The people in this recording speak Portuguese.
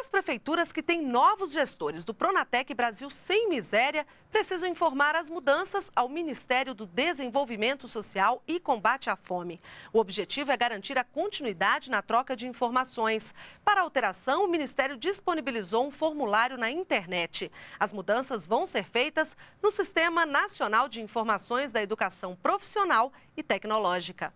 As prefeituras que têm novos gestores do Pronatec Brasil Sem Miséria precisam informar as mudanças ao Ministério do Desenvolvimento Social e Combate à Fome. O objetivo é garantir a continuidade na troca de informações. Para a alteração, o Ministério disponibilizou um formulário na internet. As mudanças vão ser feitas no Sistema Nacional de Informações da Educação Profissional e Tecnológica.